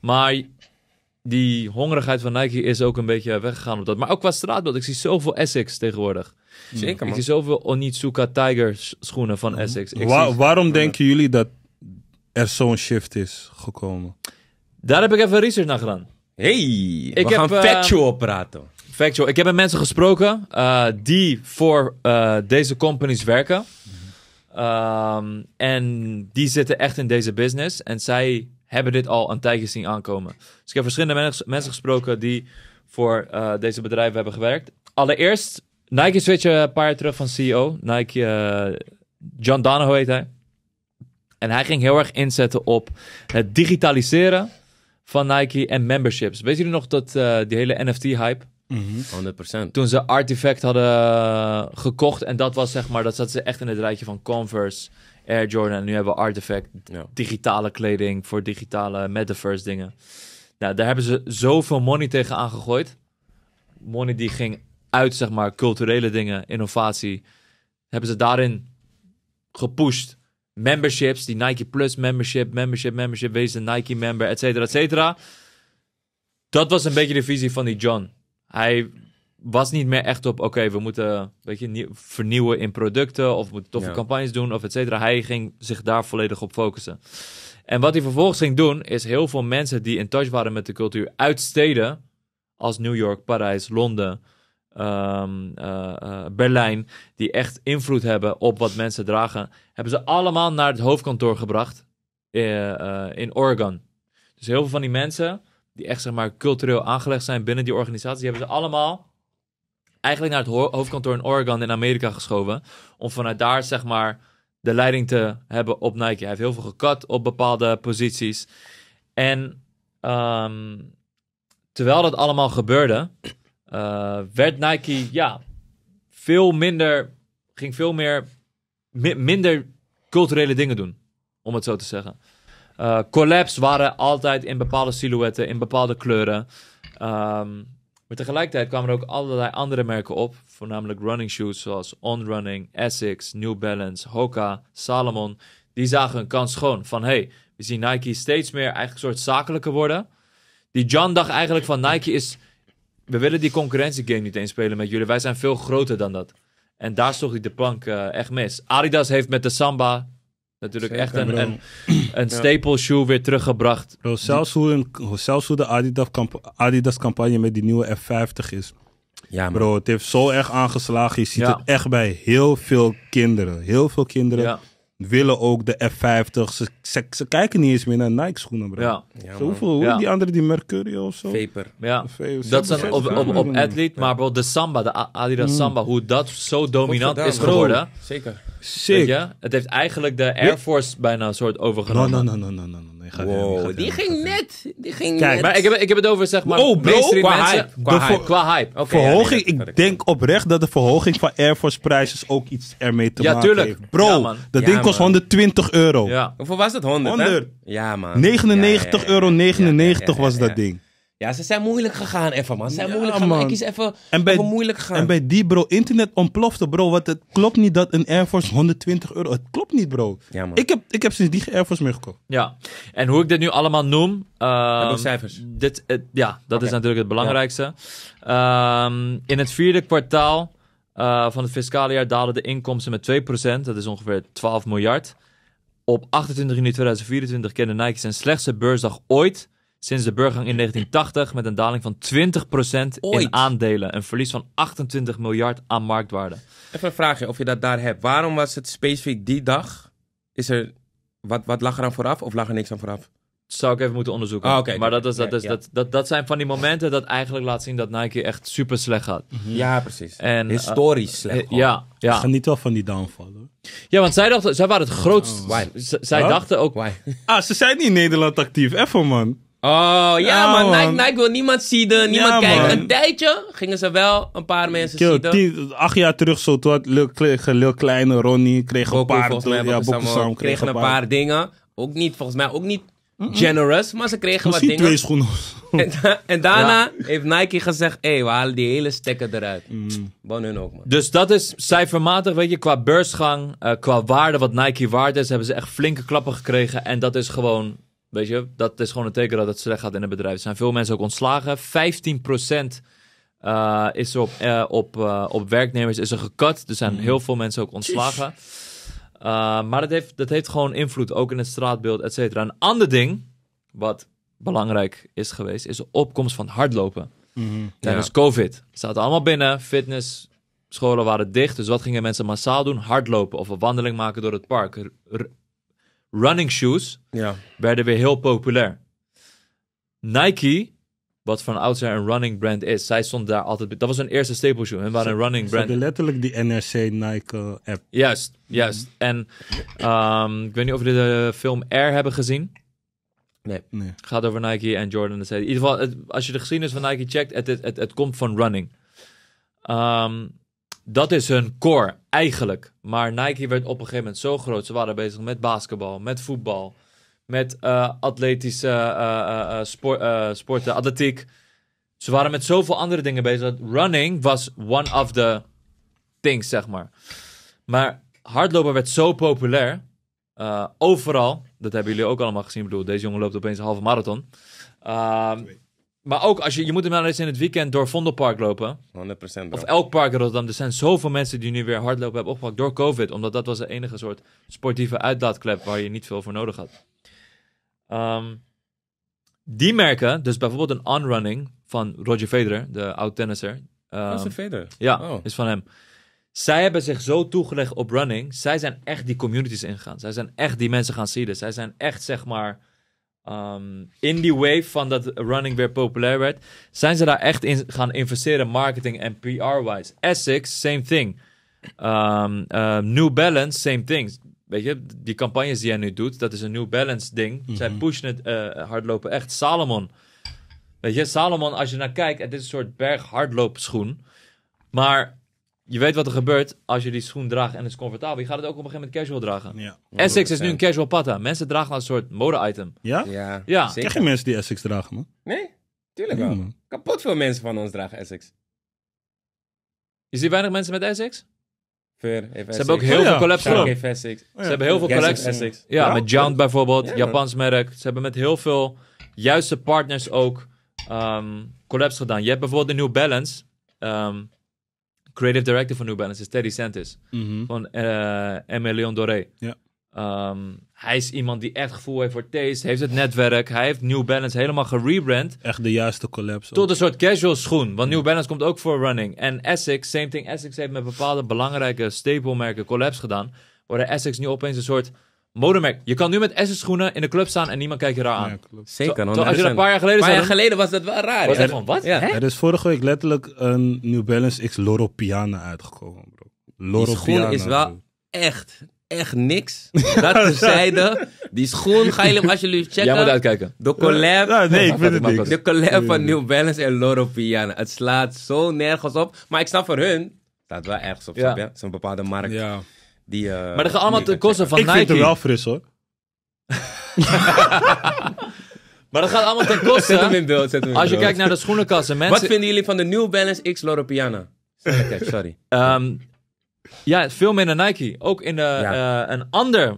Maar die hongerigheid van Nike is ook een beetje weggegaan op dat. Maar ook qua straatbeeld. Ik zie zoveel Essex tegenwoordig. Zeker man. Ik zie zoveel Onitsuka Tiger schoenen van Essex. Waarom denken jullie dat er zo'n shift is gekomen? Daar heb ik even research naar gedaan. Hey, ik we heb, gaan eh, factual praten. Factual. Ik heb met mensen gesproken eh, die voor eh, deze companies werken. Mhm. Ehm, en die zitten echt in deze business. En zij hebben dit al een tijdje zien aankomen. Dus ik heb verschillende mensen gesproken die voor eh, deze bedrijven hebben gewerkt. Allereerst, Nike switch een paar jaar terug van CEO. Nike, eh, John Donahoe heet hij. En hij ging heel erg inzetten op het digitaliseren van Nike en memberships. Weet jullie nog dat eh, die hele NFT-hype? 100%. Mhm. Toen ze Artifact hadden eh, gekocht en dat was zeg maar, dat zat ze echt in het rijtje van Converse, Air Jordan. En nu hebben we Artifact, digitale kleding voor digitale metaverse dingen. Nou, daar hebben ze zoveel money tegen aangegooid. Money die ging uit, zeg maar, culturele dingen, innovatie. Hebben ze daarin gepusht. Memberships, die Nike Plus membership, membership, membership, wees een Nike member, et cetera, et cetera. Dat was een beetje de visie van die John hij was niet meer echt op, oké, we moeten weet je, vernieuwen in producten of we moeten toffe campagnes doen of et cetera. Hij ging zich daar volledig op focussen. En wat hij vervolgens ging doen, is heel veel mensen die in touch waren met de cultuur uit steden als New York, Parijs, Londen, ehm, eh, eh, Berlijn, die echt invloed hebben op wat mensen dragen, hebben ze allemaal naar het hoofdkantoor gebracht eh, in Oregon. Dus heel veel van die mensen die echt zeg maar, cultureel aangelegd zijn binnen die organisatie, die hebben ze allemaal eigenlijk naar het hoofdkantoor in Oregon in Amerika geschoven. Om vanuit daar zeg maar, de leiding te hebben op Nike. Hij heeft heel veel gekat op bepaalde posities. En ehm, terwijl dat allemaal gebeurde, uh, werd Nike ja, veel minder, ging veel meer, minder culturele dingen doen, om het zo te zeggen. Uh, collabs waren altijd in bepaalde silhouetten, in bepaalde kleuren. Ehm, maar tegelijkertijd kwamen er ook allerlei andere merken op. Voornamelijk running shoes zoals On Running, Essex, New Balance, Hoka, Salomon. Die zagen een kans schoon van hey, we zien Nike steeds meer eigenlijk een soort zakelijker worden. Die John dacht eigenlijk van Nike is... We willen die concurrentiegame niet eens spelen met jullie. Wij zijn veel groter dan dat. En daar sloeg hij de plank eh, echt mis. Adidas heeft met de Samba Natuurlijk echt een, een, een, staple shoe weer teruggebracht. Bro, zelfs, hoe een, zelfs hoe de Adidas, Adidas campagne met die nieuwe F50 is. Ja, Bro, het heeft zo erg aangeslagen. Je ziet het echt bij heel veel kinderen. Heel veel kinderen willen ook de F50. Ze, ze, kijken niet eens meer naar Nike-schoenen, Ja. hoeveel, hoe, die andere, die Mercurio of zo? Vapor. Ja. Dat zijn op, op, op athlete, maar bro, de Samba, de Adidas mm. Samba, hoe dat zo dominant is geworden. zeker Zeker. Het heeft eigenlijk de Air Force bijna een soort overgenomen gaat wow, helemaal, die, ging net. Die ging Kijk, net. Maar ik heb, ik heb het over, zeg maar, oh, bro, mainstream qua mensen. Hype, qua, hype. qua hype. Okay, verhoging, ja, nee, ik denk oprecht dat de verhoging van Air Force prijzen ook iets ermee te ja, maken tuurlijk. heeft. Bro, ja, dat ding kost 120 euro. Ja. Hoeveel was dat? 100, 100. Hè? Ja, man. 99,99 euro 99 was dat ding. Ja, ze zijn moeilijk gegaan even, man. Ze zijn moeilijk gegaan. Ik is even, en bij, moeilijk gegaan. En bij die, bro, internet ontplofte, bro. Want het klopt niet dat een Air Force 120 euro... Het klopt niet, bro. Ja, man. Ik heb, ik heb sinds die Air Force meer gekocht. Ja. En hoe ik dit nu allemaal noem... Ehm, Door cijfers. Dit, ja, dat is natuurlijk het belangrijkste. Ehm, in het vierde kwartaal eh, van het fiscale jaar daalden de inkomsten met 2%. Dat is ongeveer 12 miljard. Op 28 juni 2024 kende Nike zijn slechtste beursdag ooit sinds de burgang in 1980 met een daling van 20% in aandelen. Een verlies van 28 miljard aan marktwaarde. Even een vraagje of je dat daar hebt. Waarom was het specifiek die dag? Is er, wat, wat lag er aan vooraf of lag er niks aan vooraf? zou ik even moeten onderzoeken. Ah, maar dat, is, dat, is, Dat, dat, dat zijn van die momenten dat eigenlijk laat zien dat Nike echt super slecht gaat. Ja, mhm. precies. En, eh, Historisch slecht. Eh, ja, Ja, ja. Geniet wel van die downfall. Hoor. Ja, want zij dachten, zij waren het grootste. Oh. zij dachten ook. Ah, ze zijn niet in Nederland actief. Even man. Oh, ja, maar man. Nike, wil niemand zien, niemand kijken. Een tijdje gingen ze wel een paar mensen Kill, zien. acht jaar terug zo, toen had een Kleine, Ronnie, kregen een paar. dingen. ja, kregen een paar dingen. Ook niet, volgens mij ook niet generous, maar ze kregen wat dingen. twee schoenen. En, daarna heeft Nike gezegd, hé, we halen die hele stekker eruit. Mm. Bon hun ook, man. Dus dat is cijfermatig, weet je, qua beursgang, eh, qua waarde, wat Nike waard is, hebben ze echt flinke klappen gekregen. En dat is gewoon Weet je, dat is gewoon een teken dat het slecht gaat in het bedrijf. Er zijn veel mensen ook ontslagen. 15% uh, eh, is op, eh, op, eh, op werknemers is er gekut. Er zijn mm. heel veel mensen ook ontslagen. maar dat heeft, dat heeft gewoon invloed, ook in het straatbeeld, et cetera. Een ander ding wat belangrijk is geweest, is de opkomst van hardlopen. Mhm. Tijdens COVID. staat staat allemaal binnen, fitness, scholen waren dicht. Dus wat gingen mensen massaal doen? Hardlopen of een wandeling maken door het park running shoes ja. werden weer heel populair. Nike, wat van oudsher een running brand is, zij stond daar altijd. Dat was een eerste staple shoe. en waren een running brand. Ze letterlijk die NRC Nike app. Juist, juist. En ehm, ik weet niet of jullie de film Air hebben gezien. Nee. nee. Gaat over Nike en Jordan. In ieder geval, als je de geschiedenis van Nike checkt, het, het, het, het komt van running. Um, dat is hun core, eigenlijk. Maar Nike werd op een gegeven moment zo groot. Ze waren bezig met basketbal, met voetbal, met eh, atletische eh, eh, sport, sporten, atletiek. Ze waren met zoveel andere dingen bezig. running was one of the things, zeg maar. Maar hardlopen werd zo populair. overal, dat hebben jullie ook allemaal gezien. Ik bedoel, deze jongen loopt opeens een halve marathon. Ehm, maar ook, als je, je moet er wel nou eens in het weekend door Vondelpark lopen. 100% bro. Of elk park in Rotterdam. Er zijn zoveel mensen die nu weer hardlopen hebben opgepakt door COVID. Omdat dat was de enige soort sportieve uitlaatklep waar je niet veel voor nodig had. Ehm, die merken, dus bijvoorbeeld een onrunning van Roger Federer, de oud-tennisser. Um, ehm, Federer? Ja, oh. is van hem. Zij hebben zich zo toegelegd op running. Zij zijn echt die communities ingegaan. Zij zijn echt die mensen gaan zien. Zij zijn echt, zeg maar Ehm, in die wave van dat running weer populair werd, zijn ze daar echt in gaan investeren, marketing en PR-wise. Essex, same thing. Ehm, ehm, New Balance, same thing. Weet je, die campagnes die hij nu doet, dat is een New Balance ding. Zij mhm. pushen het eh, hardlopen echt. Salomon. Weet je, Salomon, als je naar kijkt, het is een soort hardloopschoen, Maar je weet wat er gebeurt als je die schoen draagt en het is comfortabel. Je gaat het ook op een gegeven moment casual dragen. Ja. Essex is nu een casual patta. Mensen dragen als een soort mode-item. Ja? Ja. ja. Zeker. geen mensen die Essex dragen, man. Nee, tuurlijk wel. Kapot veel mensen van ons dragen Essex. Je ziet weinig mensen met Essex? Ver, Ze hebben ook heel oh veel collabs gedaan. Oh Ze hebben heel veel collecties. Ja, met Jount bijvoorbeeld, Japans merk. Ze hebben met heel veel juiste partners ook um, collabs gedaan. Je hebt bijvoorbeeld de New Balance. Um, creative director van New Balance is Teddy Santis. Mhm. Van uh, Leon Doré. Ja. Ehm, hij is iemand die echt gevoel heeft voor taste, heeft het netwerk. Hij heeft New Balance helemaal gerebrand. Echt de juiste collapse. Tot een soort casual schoen, want New Balance komt ook voor running. En Essex, same thing. Essex heeft met bepaalde belangrijke merken collapse gedaan. Worden Essex nu opeens een soort Modemac. Je kan nu met Essen schoenen in de club staan en niemand kijkt je raar aan. Zeker. Zo, als je een paar jaar geleden Een paar jaar geleden was dat wel raar. Was er, van, wat? Ja. Er is vorige week letterlijk een New Balance X Loro Piana uitgekomen, bro. Loro Die schoen is wel echt, echt niks. Dat zeiden. Die schoen, ga je als jullie checken. Ja, moet uitkijken. De collab. Ja, nee, ik vind het niks. De collab van New Balance en Loro Piana. Het slaat zo nergens op. Maar ik snap voor hun, staat wel ergens op ja. bepaalde markt. Ja. Die, eh, maar dat gaat allemaal ten koste van Nike. Ik vind het wel fris hoor. maar dat gaat allemaal ten koste. Zet hem in als je kijkt naar de schoenenkassen. Mensen... Wat vinden jullie van de New Balance X Loro Piana? Sorry. Um, ja, veel meer naar Nike. Ook in de, eh, eh, een ander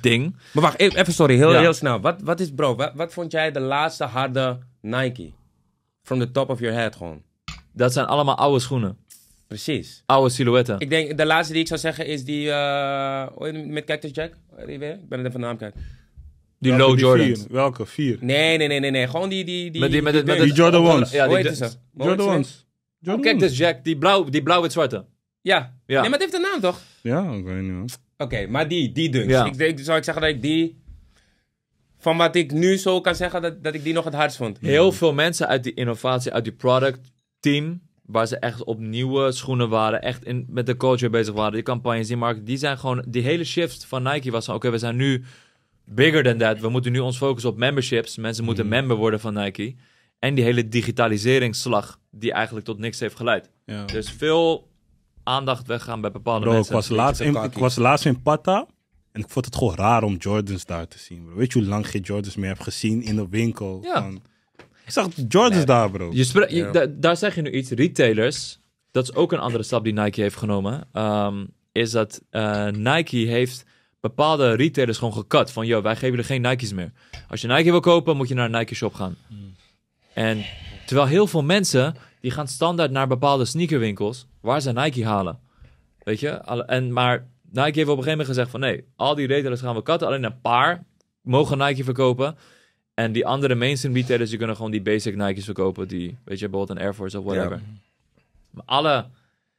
ding. Maar wacht, even sorry, heel, heel snel. Wat, wat is bro, wat, wat vond jij de laatste harde Nike? From the top of your head gewoon. Dat zijn allemaal oude schoenen. Precies. Oude silhouetten. Ik denk, de laatste die ik zou zeggen is die... Uh, met Cactus Jack? Ik ben het even naam kijken. Die Low Jordans. Welke? Vier? Nee, nee, nee, nee, nee. Gewoon die... die, die met die, met die, met Jordan oh, Ones. Ja, die Hoe ze? Jordan Ones. Jordan oh, Jack, die blauw, die blauw met zwarte. Ja. ja. Nee, maar het heeft een naam toch? Ja, ik weet niet hoor. Oké, maar die, die dunks. Ik, zou ik zeggen dat ik die... Van wat ik nu zo kan zeggen, dat, dat ik die nog het hardst vond. Heel veel mensen uit die innovatie, uit die product team waar ze echt op nieuwe schoenen waren, echt in, met de culture bezig waren, die campagnes, die markt, die zijn gewoon, die hele shift van Nike was van, oké, we zijn nu bigger than that, we moeten nu ons focussen op memberships, mensen moeten mm-hmm. member worden van Nike. En die hele digitaliseringsslag, die eigenlijk tot niks heeft geleid. Dus veel aandacht weggaan bij bepaalde mensen. Ik was, laatst in, ik was laatst in Pata en ik vond het gewoon raar om Jordans daar te zien. Weet je hoe lang je Jordans meer hebt gezien in de winkel? Ja. Van, ik zag Jordans daar, bro. Je daar zeg je nu iets. Retailers, dat is ook een andere stap die Nike heeft genomen. Ehm, is dat eh, Nike heeft bepaalde retailers gewoon gekat. Van, joh, wij geven er geen Nike's meer. Als je Nike wil kopen, moet je naar een Nike shop gaan. Hmm. En terwijl heel veel mensen, die gaan standaard naar bepaalde sneakerwinkels... waar ze Nike halen. Weet je? En, maar Nike heeft op een gegeven moment gezegd van... nee, al die retailers gaan we katten. Alleen een paar mogen Nike verkopen... En die andere mainstream retailers, die kunnen gewoon die basic Nike's verkopen. Die, weet je, bijvoorbeeld een Air Force of whatever. Maar alle,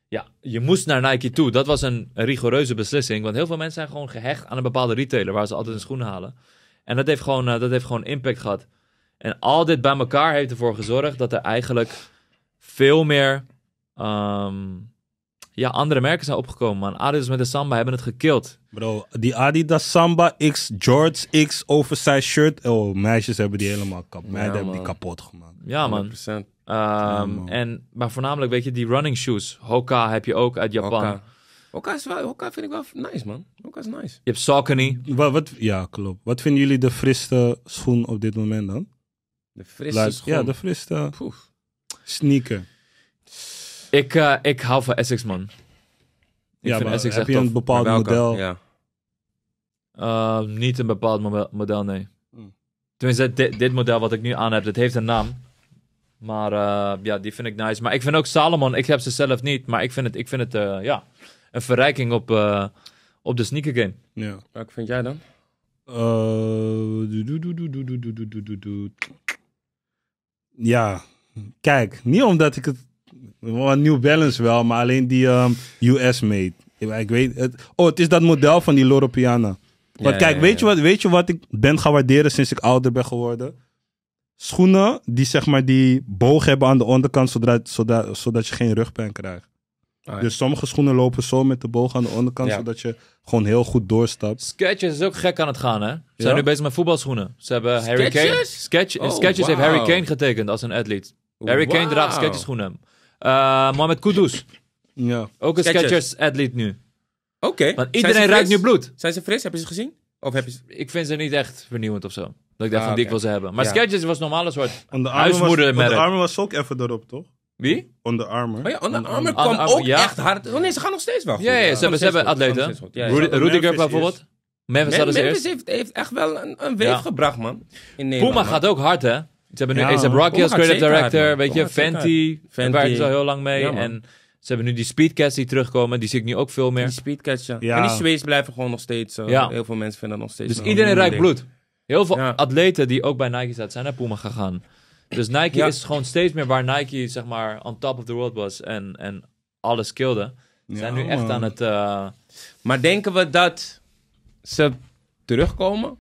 ja, je moest naar Nike toe. Dat was een, rigoureuze beslissing. Want heel veel mensen zijn gewoon gehecht aan een bepaalde retailer waar ze altijd hun schoenen halen. En dat heeft gewoon, eh, dat heeft gewoon impact gehad. En al dit bij elkaar heeft ervoor gezorgd dat er eigenlijk veel meer ehm, ja, andere merken zijn opgekomen, man. Adidas met de Samba hebben het gekild. Bro, die Adidas Samba X George X oversized shirt. Oh, meisjes hebben die helemaal kapot. Meiden hebben die kapot gemaakt. Ja, man. 100%. Ehm, en, maar voornamelijk, weet je, die running shoes. Hoka heb je ook uit Japan. Hoka. Hoka, is wel, Hoka vind ik wel nice, man. Hoka is nice. Je hebt Saucony. Wat, wat, ja, klopt. Wat vinden jullie de friste schoen op dit moment dan? De frisse schoen? Ja, de friste Poef. sneaker. Ik, ik hou van Essex, man. ja, maar heb je een bepaald model? Ja. niet een bepaald model, nee. Hmm. Tenminste, dit, dit model wat ik nu aan heb, dat heeft een naam. Maar ja, die vind ik nice. Maar ik vind ook Salomon, ik heb ze zelf niet. Maar ik vind het, ik vind het ja, een verrijking op, op de sneaker game. Ja. Welke vind jij dan? Ja, kijk, niet omdat ik het Nieuw New Balance wel, maar alleen die ehm, US-made. Ik weet het. Oh, het is dat model van die Loro Piana. Want kijk, Weet, je wat, weet je wat ik ben gaan waarderen sinds ik ouder ben geworden? Schoenen die zeg maar die boog hebben aan de onderkant, zodat, zodat je geen rugpijn krijgt. Ah, dus sommige schoenen lopen zo met de boog aan de onderkant, zodat je gewoon heel goed doorstapt. Sketches is ook gek aan het gaan, hè? Ze zijn nu bezig met voetbalschoenen. Ze hebben Sketches? Harry Kane. Sketch, oh, Sketches heeft Harry Kane getekend als een atleet. Harry Kane draagt schoenen. Uh, Mohamed Kudus. Ja. Ook een Sketchers atleet nu. Oké. Want iedereen ruikt nu bloed. Zijn ze fris? Heb je ze gezien? Of heb je Ik vind ze niet echt vernieuwend of zo. Dat ik dat ah, van dik wil ze hebben. Maar ja. was normaal een soort huismoeder de huismoedermerk. Was, de was ook even erop, toch? Wie? Onder Armour. Oh ja, Onder Armour kwam ook echt hard. Oh nee, ze gaan nog steeds wel Ja, ja, ze, hebben, atleten. Rudiger bijvoorbeeld. Memphis, Memphis heeft, heeft, echt wel een, een weef gebracht, man. Puma gaat ook hard, hè? Ze hebben nu ja, A$AP Rocky als creative director, weet je, Fenty, Fenty. Daar ze dus al heel lang mee. en ze hebben nu die speedcats die terugkomen, die zie ik nu ook veel meer. Die speedcats, ja. En die Zweeds blijven gewoon nog steeds, uh, heel veel mensen vinden dat nog steeds. Dus iedereen ruikt bloed. Heel veel atleten die ook bij Nike zaten, zijn naar Puma gegaan. Dus Nike is gewoon steeds meer waar Nike, zeg maar, on top of the world was en, en alles kilde. Ze zijn nu echt aan het... Eh, maar denken we dat ze terugkomen?